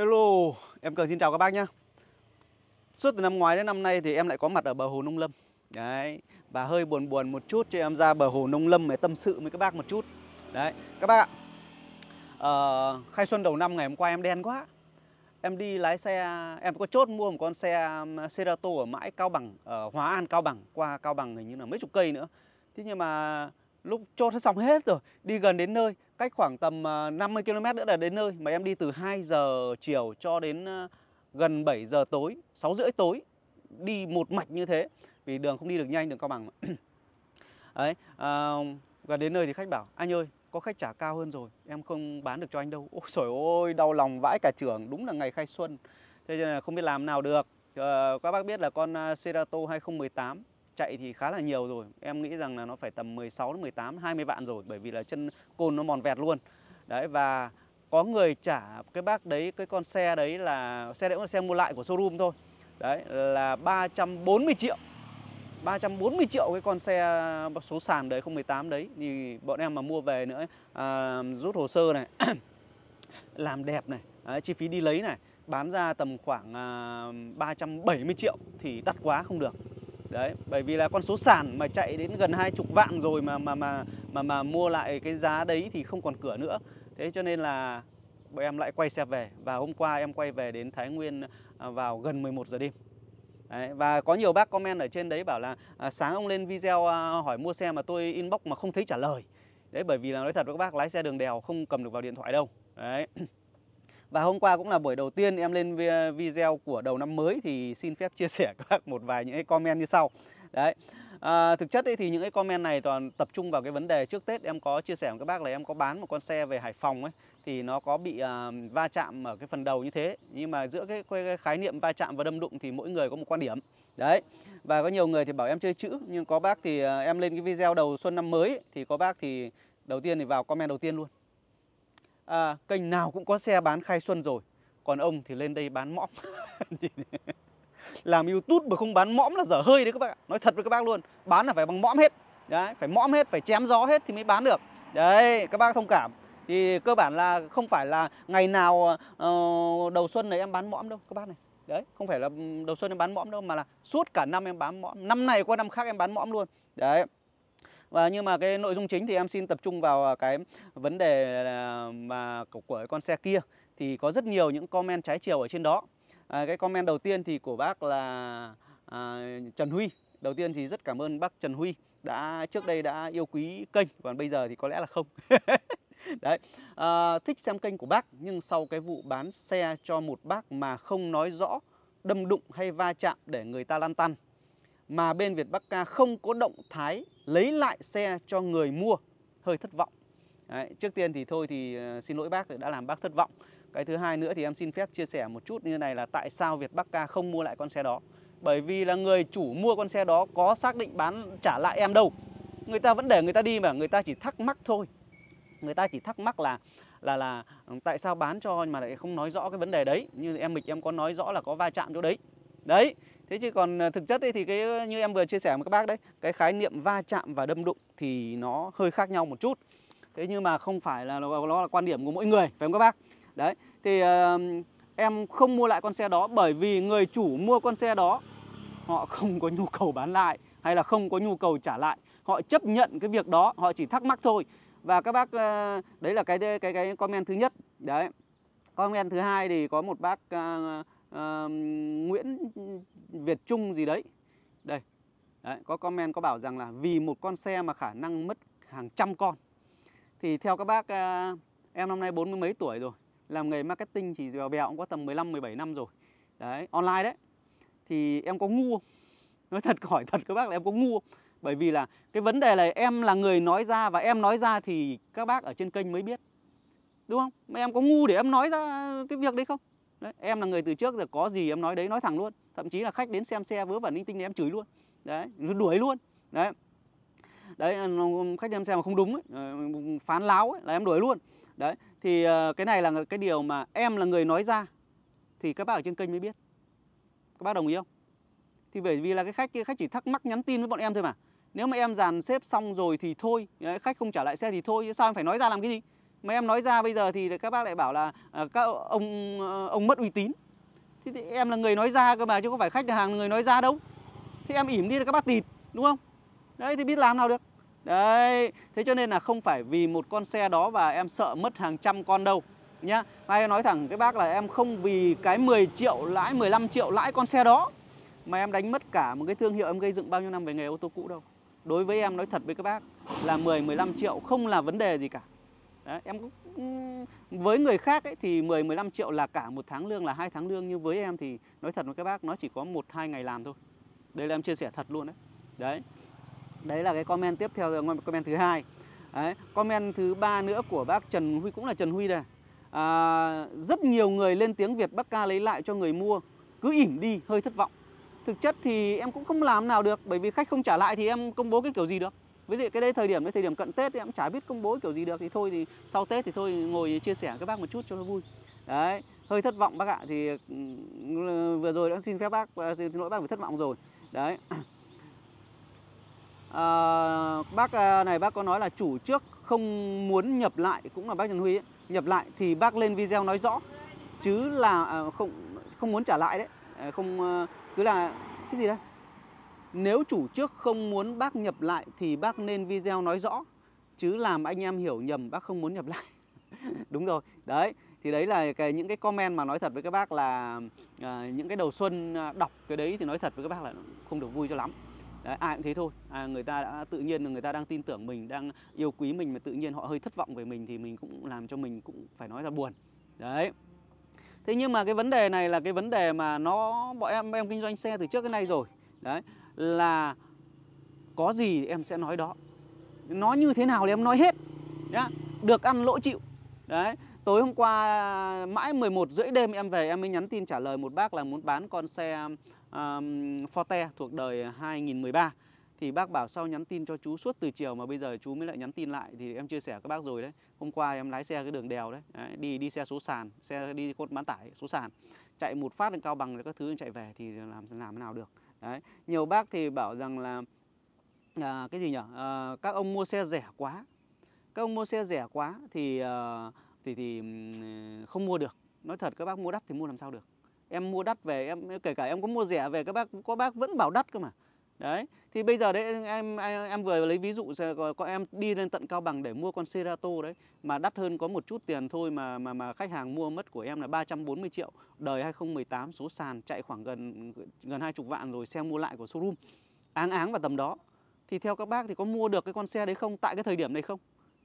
Hello, em Cường xin chào các bác nhé Suốt từ năm ngoái đến năm nay thì em lại có mặt ở bờ hồ Nông Lâm Đấy, và hơi buồn buồn một chút cho em ra bờ hồ Nông Lâm để tâm sự với các bác một chút Đấy, các bác ạ à, Khai xuân đầu năm ngày hôm qua em đen quá Em đi lái xe, em có chốt mua một con xe um, Cerato ở mãi Cao Bằng, ở Hóa An Cao Bằng Qua Cao Bằng hình như là mấy chục cây nữa Thế nhưng mà lúc cho hết xong hết rồi đi gần đến nơi cách khoảng tầm 50 à, km nữa là đến nơi mà em đi từ 2 giờ chiều cho đến à, gần 7 giờ tối 6 rưỡi tối đi một mạch như thế vì đường không đi được nhanh đường cao bằng đấy à, gần đến nơi thì khách bảo anh ơi có khách trả cao hơn rồi em không bán được cho anh đâu ôi trời ôi đau lòng vãi cả trưởng đúng là ngày khai xuân thế nên là không biết làm nào được à, các bác biết là con Cerato à, 2018 chạy thì khá là nhiều rồi em nghĩ rằng là nó phải tầm 16 đến 18 20 vạn rồi bởi vì là chân côn nó mòn vẹt luôn đấy và có người trả cái bác đấy cái con xe đấy là xe đấy cũng là xe mua lại của showroom thôi đấy là 340 triệu 340 triệu cái con xe số sàn đời 018 đấy thì bọn em mà mua về nữa à, rút hồ sơ này làm đẹp này à, chi phí đi lấy này bán ra tầm khoảng à, 370 triệu thì đắt quá không được đấy bởi vì là con số sàn mà chạy đến gần hai chục vạn rồi mà mà mà mà mà mua lại cái giá đấy thì không còn cửa nữa thế cho nên là bọn em lại quay xe về và hôm qua em quay về đến Thái Nguyên à, vào gần 11 giờ đêm Đấy, và có nhiều bác comment ở trên đấy bảo là à, sáng ông lên video à, hỏi mua xe mà tôi inbox mà không thấy trả lời đấy bởi vì là nói thật với các bác lái xe đường đèo không cầm được vào điện thoại đâu đấy và hôm qua cũng là buổi đầu tiên em lên video của đầu năm mới thì xin phép chia sẻ các bác một vài những cái comment như sau. Đấy. À, thực chất ấy thì những cái comment này toàn tập trung vào cái vấn đề trước Tết em có chia sẻ với các bác là em có bán một con xe về Hải Phòng ấy thì nó có bị à, va chạm ở cái phần đầu như thế nhưng mà giữa cái, cái khái niệm va chạm và đâm đụng thì mỗi người có một quan điểm đấy và có nhiều người thì bảo em chơi chữ nhưng có bác thì à, em lên cái video đầu xuân năm mới ấy, thì có bác thì đầu tiên thì vào comment đầu tiên luôn à, kênh nào cũng có xe bán khai xuân rồi còn ông thì lên đây bán mõm làm youtube mà không bán mõm là dở hơi đấy các bạn nói thật với các bác luôn bán là phải bằng mõm hết đấy phải mõm hết phải chém gió hết thì mới bán được đấy các bác thông cảm thì cơ bản là không phải là ngày nào uh, đầu xuân này em bán mõm đâu các bác này đấy không phải là ừ, đầu xuân em bán mõm đâu mà là suốt cả năm em bán mõm năm này qua năm khác em bán mõm luôn đấy và nhưng mà cái nội dung chính thì em xin tập trung vào à, cái vấn đề mà của con xe kia thì có rất nhiều những comment trái chiều ở trên đó à, cái comment đầu tiên thì của bác là à, Trần Huy đầu tiên thì rất cảm ơn bác Trần Huy đã trước đây đã yêu quý kênh còn bây giờ thì có lẽ là không đấy à, thích xem kênh của bác nhưng sau cái vụ bán xe cho một bác mà không nói rõ đâm đụng hay va chạm để người ta lăn tăn mà bên Việt Bắc Ca không có động thái lấy lại xe cho người mua hơi thất vọng. Đấy, trước tiên thì thôi thì ờ, xin lỗi bác đã làm bác thất vọng. Cái thứ hai nữa thì em xin phép chia sẻ một chút như này là tại sao Việt Bắc Ca không mua lại con xe đó. Bởi vì là người chủ mua con xe đó có xác định bán trả lại em đâu. Người ta vẫn để người ta đi mà người ta chỉ thắc mắc thôi. Người ta chỉ thắc mắc là là là ừ, tại sao bán cho mà lại không nói rõ cái vấn đề đấy. Như em mình em có nói rõ là có va chạm chỗ đấy. Đấy, Thế chứ còn ờ, thực chất ấy thì cái ờ, như em vừa chia sẻ với các bác đấy, cái khái niệm va chạm và đâm đụng thì nó hơi khác nhau một chút. Thế nhưng mà không phải là nó, là quan điểm của mỗi người, phải không các bác? Đấy, thì uh, em không mua lại con xe đó bởi vì người chủ mua con xe đó họ không có nhu cầu bán lại hay là không có nhu cầu trả lại. Họ chấp nhận cái việc đó, họ chỉ thắc mắc thôi. Và các bác uh, đấy là cái cái cái comment thứ nhất. Đấy. Comment thứ hai thì có một bác uh, Nguyễn Việt Trung gì đấy đây đấy, có comment có bảo rằng là vì một con xe mà khả năng mất hàng trăm con thì theo các bác à, em năm nay bốn mươi mấy tuổi rồi làm nghề marketing chỉ bèo bèo cũng có tầm 15 17 năm rồi đấy online đấy thì em có ngu không? nói thật hỏi thật các bác là em có ngu không? bởi vì là cái vấn đề là em là người nói ra và em nói ra thì các bác ở trên kênh mới biết đúng không Mà em có ngu để em nói ra cái việc đấy không đấy, em là người từ trước giờ có gì em nói đấy nói thẳng luôn thậm chí là khách đến xem xe vớ vẩn linh tinh thì em chửi luôn đấy đuổi luôn đấy đấy khách em xe mà không đúng ờ, phán láo ấy, là em đuổi luôn đấy thì ờ, cái này là cái điều mà em là người nói ra thì các bác ở trên kênh mới biết các bác đồng ý không thì bởi vì là cái khách kia khách chỉ thắc mắc nhắn tin với bọn em thôi mà nếu mà em dàn xếp xong rồi thì thôi khách không trả lại xe thì thôi sao em phải nói ra làm cái gì mà em nói ra bây giờ thì các bác lại bảo là ờ, các ông ờ, ông mất uy tín thế thì em là người nói ra cơ mà chứ không phải khách hàng người nói ra đâu thế em ỉm đi là các bác tịt đúng không đấy thì biết làm nào được đấy thế cho nên là không phải vì một con xe đó và em sợ mất hàng trăm con đâu nhá hay nói thẳng cái bác là em không vì cái 10 triệu lãi 15 triệu lãi con xe đó mà em đánh mất cả một cái thương hiệu em gây dựng bao nhiêu năm về nghề ô tô cũ đâu đối với em nói thật với các bác là 10 15 triệu không là vấn đề gì cả Đấy, em với người khác ấy, thì 10 15 triệu là cả một tháng lương là hai tháng lương nhưng với em thì nói thật với các bác nó chỉ có một hai ngày làm thôi đây là em chia sẻ thật luôn đấy đấy đấy là cái comment tiếp theo rồi comment thứ hai đấy, comment thứ ba nữa của bác Trần Huy cũng là Trần Huy đây à, rất nhiều người lên tiếng Việt Bắc ca lấy lại cho người mua cứ ỉm đi hơi thất vọng thực chất thì em cũng không làm nào được bởi vì khách không trả lại thì em công bố cái kiểu gì được với lại cái đây thời điểm đấy thời điểm cận tết thì em chả biết công bố kiểu gì được thì thôi thì sau tết thì thôi ngồi chia sẻ các bác một chút cho nó vui đấy hơi thất vọng bác ạ thì ừ, vừa rồi đã xin phép bác à, xin lỗi bác vì thất vọng rồi đấy à, bác à, này bác có nói là chủ trước không muốn nhập lại cũng là bác Trần Huy ấy. nhập lại thì bác lên video nói rõ chứ là à, không không muốn trả lại đấy không cứ là cái gì đấy nếu chủ trước không muốn bác nhập lại thì bác nên video nói rõ chứ làm anh em hiểu nhầm bác không muốn nhập lại. Đúng rồi. Đấy, thì đấy là cái những cái comment mà nói thật với các bác là à, những cái đầu xuân à, đọc cái đấy thì nói thật với các bác là không được vui cho lắm. Đấy, ai cũng thế thôi à, người ta đã tự nhiên là người ta đang tin tưởng mình đang yêu quý mình mà tự nhiên họ hơi thất vọng về mình thì mình cũng làm cho mình cũng phải nói ra buồn đấy thế nhưng mà cái vấn đề này là cái vấn đề mà nó bọn em em kinh doanh xe từ trước cái nay rồi đấy là có gì em sẽ nói đó nó như thế nào thì em nói hết nhá được ăn lỗ chịu đấy tối hôm qua mãi 11 rưỡi đêm em về em mới nhắn tin trả lời một bác là muốn bán con xe um, Forte thuộc đời 2013 thì bác bảo sau nhắn tin cho chú suốt từ chiều mà bây giờ chú mới lại nhắn tin lại thì em chia sẻ các bác rồi đấy hôm qua em lái xe cái đường đèo đấy, đấy đi đi xe số sàn xe đi cốt bán tải số sàn chạy một phát lên cao bằng là các thứ chạy về thì làm làm thế nào được Đấy. Nhiều bác thì bảo rằng là à, cái gì nhỉ? À, các ông mua xe rẻ quá. Các ông mua xe rẻ quá thì à, thì thì không mua được. Nói thật các bác mua đắt thì mua làm sao được. Em mua đắt về em kể cả em có mua rẻ về các bác có bác vẫn bảo đắt cơ mà đấy thì bây giờ đấy em em, vừa lấy ví dụ có em đi lên tận cao bằng để mua con Cerato đấy mà đắt hơn có một chút tiền thôi mà mà mà khách hàng mua mất của em là 340 triệu đời 2018 số sàn chạy khoảng gần gần hai chục vạn rồi xe mua lại của showroom áng áng vào tầm đó thì theo các bác thì có mua được cái con xe đấy không tại cái thời điểm này không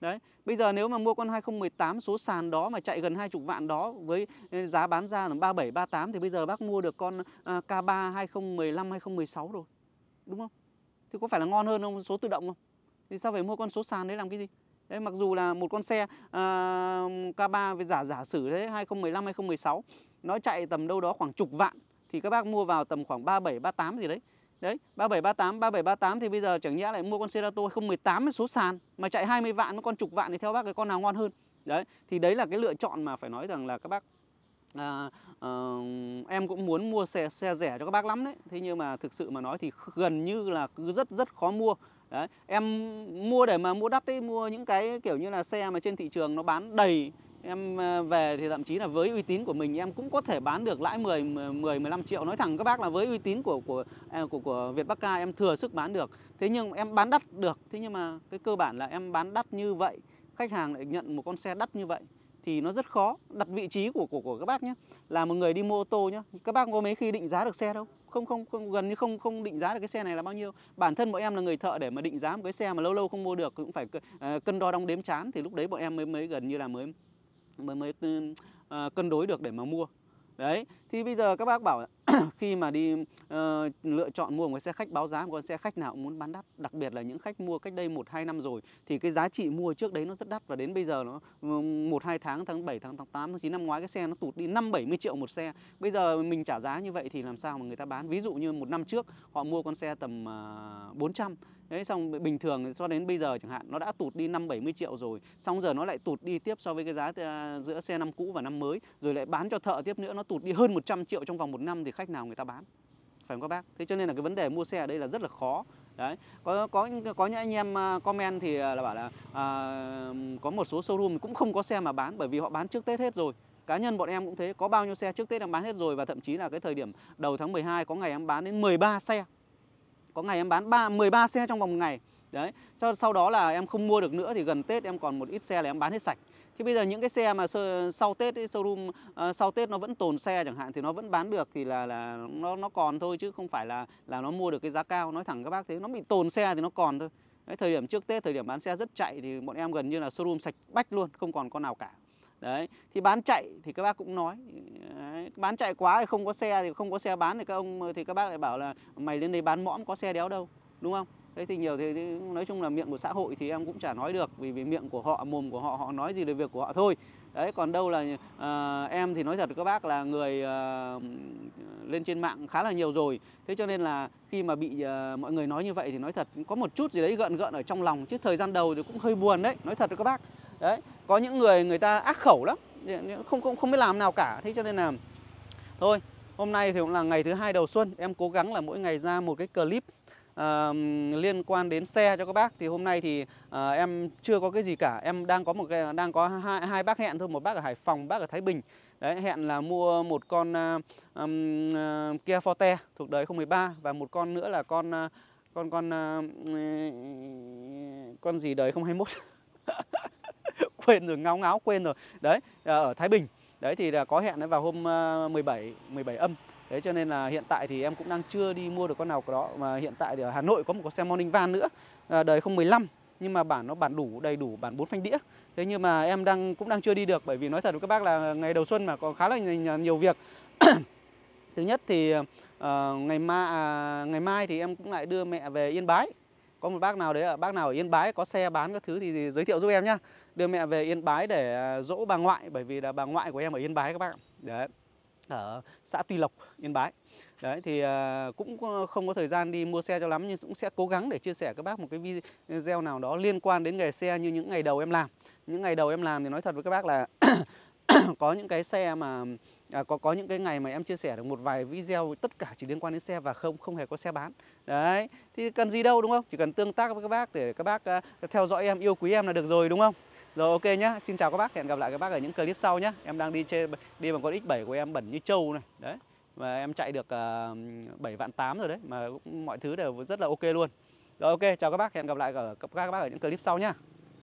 Đấy, bây giờ nếu mà mua con 2018 số sàn đó mà chạy gần hai chục vạn đó với ừ, giá bán ra là 37 38 thì bây giờ bác mua được con K3 2015 2016 rồi đúng không thì có phải là ngon hơn không số tự động không thì sao phải mua con số sàn đấy làm cái gì đấy mặc dù là một con xe uh, à, K3 với giả giả sử thế 2015 2016 nó chạy tầm đâu đó khoảng chục vạn thì các bác mua vào tầm khoảng 37 38 gì đấy đấy 37 38 37 38 thì bây giờ chẳng nhẽ lại mua con Cerato 2018 với số sàn mà chạy 20 vạn nó con chục vạn thì theo bác cái con nào ngon hơn đấy thì đấy là cái lựa chọn mà phải nói rằng là các bác à, à, em cũng muốn mua xe xe rẻ cho các bác lắm đấy thế nhưng mà thực sự mà nói thì gần như là cứ rất rất khó mua đấy em mua để mà mua đắt đấy mua những cái kiểu như là xe mà trên thị trường nó bán đầy em ờ, về thì thậm chí là với uy tín của mình em cũng có thể bán được lãi 10 10 15 triệu nói thẳng các bác là với uy tín của của à, của của Việt Bắc Ca em thừa sức bán được. Thế nhưng em bán đắt được. Thế nhưng mà cái cơ bản là em bán đắt như vậy, khách hàng lại nhận một con xe đắt như vậy thì nó rất khó đặt vị trí của của của các bác nhé là một người đi mua ô tô nhá các bác có mấy khi định giá được xe đâu không không không gần như không không định giá được cái xe này là bao nhiêu bản thân bọn em là người thợ để mà định giá một cái xe mà lâu lâu không mua được cũng phải cân ờ, đo đong đếm chán thì lúc đấy bọn em mới mới gần như là mới mới mới ừ, ờ, cân đối được để mà mua đấy thì bây giờ các bác bảo khi mà đi uh, lựa chọn mua một cái xe khách báo giá một con xe khách nào cũng muốn bán đắt đặc biệt là những khách mua cách đây một hai năm rồi thì cái giá trị mua trước đấy nó rất đắt và đến bây giờ nó ừ, một hai tháng tháng 7 tháng tháng 8 tháng 9 năm ngoái cái xe nó tụt đi 5 70 triệu một xe bây giờ mình trả giá như vậy thì làm sao mà người ta bán ví dụ như một năm trước họ mua con xe tầm uh, ờ, 400 Đấy xong bình thường cho đến bây giờ chẳng hạn nó đã tụt đi 5 70 triệu rồi, xong giờ nó lại tụt đi tiếp so với cái giá ờ, giữa xe năm cũ và năm mới, rồi lại bán cho thợ tiếp nữa nó tụt đi hơn 100 triệu trong vòng một năm thì khách nào người ta bán phải không các bác thế cho nên là cái vấn đề mua xe ở đây là rất là khó đấy có có có những anh em à, comment thì à, là bảo là à, có một số showroom cũng không có xe mà bán bởi vì họ bán trước tết hết rồi cá nhân bọn em cũng thế có bao nhiêu xe trước tết đang bán hết rồi và thậm chí là cái thời điểm đầu tháng 12 có ngày em bán đến 13 xe có ngày em bán 3 13 xe trong vòng một ngày đấy sau, sau đó là em không mua được nữa thì gần tết em còn một ít xe là em bán hết sạch thì bây giờ những cái xe mà sau Tết ấy, showroom ờ, sau Tết nó vẫn tồn xe chẳng hạn thì nó vẫn bán được thì là là nó nó còn thôi chứ không phải là là nó mua được cái giá cao. Nói thẳng các bác thế nó bị tồn xe thì nó còn thôi. Đấy, thời điểm trước Tết, thời điểm bán xe rất chạy thì bọn em gần như là showroom sạch bách luôn, không còn con nào cả. Đấy, thì bán chạy thì các bác cũng nói Đấy, bán chạy quá thì không có xe thì không có xe bán thì các ông thì các bác lại bảo là mày lên đây bán mõm có xe đéo đâu, đúng không? thế thì nhiều thì nói chung là miệng của xã hội thì em cũng chả nói được vì vì miệng của họ mồm của họ họ nói gì là việc của họ thôi đấy còn đâu là uh, em thì nói thật với các bác là người uh, lên trên mạng khá là nhiều rồi thế cho nên là khi mà bị uh, mọi người nói như vậy thì nói thật có một chút gì đấy gợn gợn ở trong lòng chứ thời gian đầu thì cũng hơi buồn đấy nói thật với các bác đấy có những người người ta ác khẩu lắm không không không biết làm nào cả thế cho nên là thôi hôm nay thì cũng là ngày thứ hai đầu xuân em cố gắng là mỗi ngày ra một cái clip uh, liên quan đến xe cho các bác thì hôm nay thì uh, em chưa có cái gì cả em đang có một cái đang có hai, hai bác hẹn thôi một bác ở Hải Phòng bác ở Thái Bình đấy hẹn là mua một con uh, um, uh, Kia Forte thuộc đời 013 và một con nữa là con uh, con con uh, con gì đời 021 quên rồi ngáo ngáo quên rồi đấy ở Thái Bình đấy thì là có hẹn vào hôm 17 17 âm Đấy cho nên là hiện tại thì em cũng đang chưa đi mua được con nào đó mà hiện tại thì ở Hà Nội có một con xe Morning Van nữa à, đời 015 nhưng mà bản nó bản đủ đầy đủ bản bốn phanh đĩa thế nhưng mà em đang cũng đang chưa đi được bởi vì nói thật với các bác là ngày đầu xuân mà còn khá là nhiều việc thứ nhất thì uh, ngày mai à, ngày mai thì em cũng lại đưa mẹ về Yên Bái có một bác nào đấy ở bác nào ở Yên Bái có xe bán các thứ thì giới thiệu giúp em nhá đưa mẹ về Yên Bái để à, dỗ bà ngoại bởi vì là bà ngoại của em ở Yên Bái các bác đấy ở xã Tuy Lộc, Yên Bái. Đấy thì ờ, cũng ờ, không có thời gian đi mua xe cho lắm nhưng cũng sẽ cố gắng để chia sẻ các bác một cái video nào đó liên quan đến nghề xe như những ngày đầu em làm. Những ngày đầu em làm thì nói thật với các bác là có những cái xe mà à, có có những cái ngày mà em chia sẻ được một vài video tất cả chỉ liên quan đến xe và không không hề có xe bán đấy thì cần gì đâu đúng không chỉ cần tương tác với các bác để các bác à, theo dõi em yêu quý em là được rồi đúng không rồi ok nhá, xin chào các bác, hẹn gặp lại các bác ở những clip sau nhá. Em đang đi chơi đi bằng con X7 của em bẩn như trâu này. Đấy. Và em chạy được uh, ờ, 7 vạn 8 rồi đấy mà cũng mọi thứ đều rất là ok luôn. Rồi ok, chào các bác, hẹn gặp lại ở các bác ở những clip sau nhá.